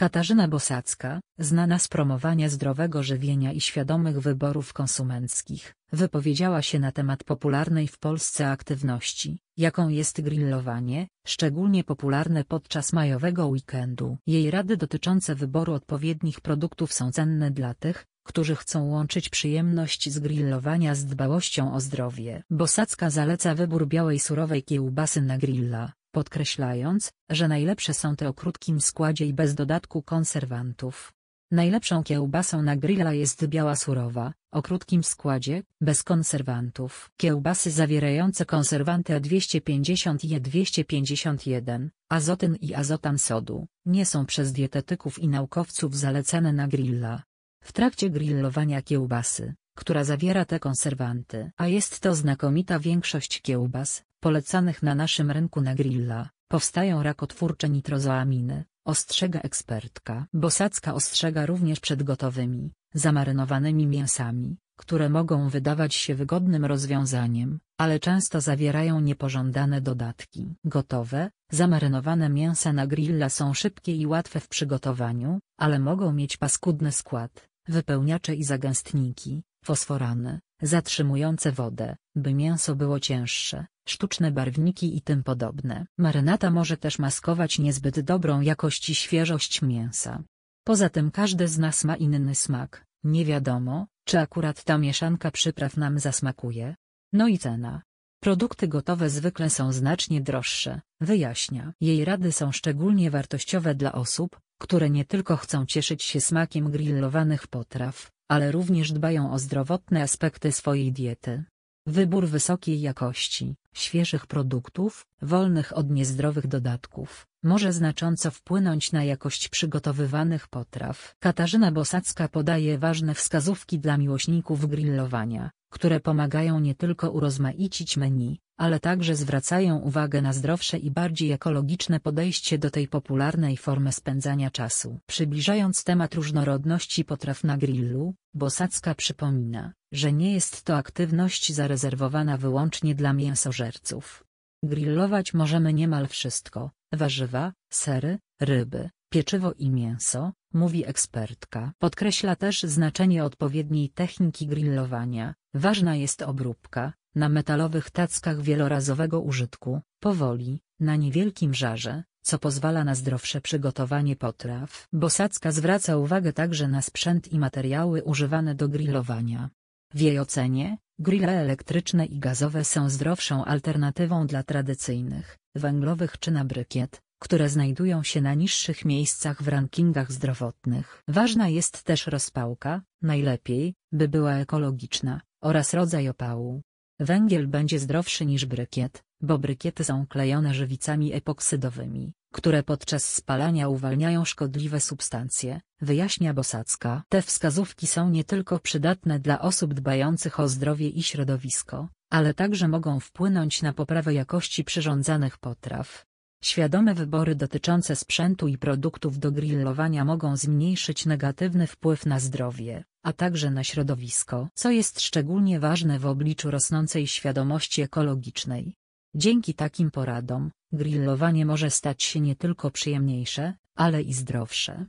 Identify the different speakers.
Speaker 1: Katarzyna Bosacka, znana z promowania zdrowego żywienia i świadomych wyborów konsumenckich, wypowiedziała się na temat popularnej w Polsce aktywności, jaką jest grillowanie, szczególnie popularne podczas majowego weekendu. Jej rady dotyczące wyboru odpowiednich produktów są cenne dla tych, którzy chcą łączyć przyjemność z grillowania z dbałością o zdrowie. Bosacka zaleca wybór białej surowej kiełbasy na grilla, podkreślając, że najlepsze są te o krótkim składzie i bez dodatku konserwantów. Najlepszą kiełbasą na grilla jest biała surowa, o krótkim składzie, bez konserwantów. Kiełbasy zawierające konserwanty A250 i A251, azotyn i azotan sodu, nie są przez dietetyków i naukowców zalecane na grilla. W trakcie grillowania kiełbasy, która zawiera te konserwanty, a jest to znakomita większość kiełbas, polecanych na naszym rynku na grilla, powstają rakotwórcze nitrozoaminy, ostrzega ekspertka. Bosacka ostrzega również przed gotowymi, zamarynowanymi mięsami, które mogą wydawać się wygodnym rozwiązaniem, ale często zawierają niepożądane dodatki. Gotowe, zamarynowane mięsa na grilla są szybkie i łatwe w przygotowaniu, ale mogą mieć paskudny skład, wypełniacze i zagęstniki, fosforany, zatrzymujące wodę, by mięso było cięższe, sztuczne barwniki i tym podobne. Marynata może też maskować niezbyt dobrą jakość i świeżość mięsa. Poza tym każdy z nas ma inny smak, nie wiadomo, czy akurat ta mieszanka przypraw nam zasmakuje. No i cena. Produkty gotowe zwykle są znacznie droższe, wyjaśnia. Jej rady są szczególnie wartościowe dla osób, które nie tylko chcą cieszyć się smakiem grillowanych potraw, ale również dbają o zdrowotne aspekty swojej diety. Wybór wysokiej jakości, świeżych produktów, wolnych od niezdrowych dodatków, może znacząco wpłynąć na jakość przygotowywanych potraw. Katarzyna Bosacka podaje ważne wskazówki dla miłośników grillowania, które pomagają nie tylko urozmaicić menu, ale także zwracają uwagę na zdrowsze i bardziej ekologiczne podejście do tej popularnej formy spędzania czasu. Przybliżając temat różnorodności potraw na grillu, Bosacka przypomina, że nie jest to aktywność zarezerwowana wyłącznie dla mięsożerców. Grillować możemy niemal wszystko, warzywa, sery, ryby, pieczywo i mięso, mówi ekspertka. Podkreśla też znaczenie odpowiedniej techniki grillowania, ważna jest obróbka, na metalowych tackach wielorazowego użytku, powoli, na niewielkim żarze, co pozwala na zdrowsze przygotowanie potraw. Bosacka zwraca uwagę także na sprzęt i materiały używane do grillowania. W jej ocenie, grille elektryczne i gazowe są zdrowszą alternatywą dla tradycyjnych, węglowych czy na brykiet, które znajdują się na niższych miejscach w rankingach zdrowotnych. Ważna jest też rozpałka, najlepiej, by była ekologiczna, oraz rodzaj opału. Węgiel będzie zdrowszy niż brykiet, bo brykiety są klejone żywicami epoksydowymi, które podczas spalania uwalniają szkodliwe substancje, wyjaśnia Bosacka. Te wskazówki są nie tylko przydatne dla osób dbających o zdrowie i środowisko, ale także mogą wpłynąć na poprawę jakości przyrządzanych potraw. Świadome wybory dotyczące sprzętu i produktów do grillowania mogą zmniejszyć negatywny wpływ na zdrowie a także na środowisko, co jest szczególnie ważne w obliczu rosnącej świadomości ekologicznej. Dzięki takim poradom, grillowanie może stać się nie tylko przyjemniejsze, ale i zdrowsze.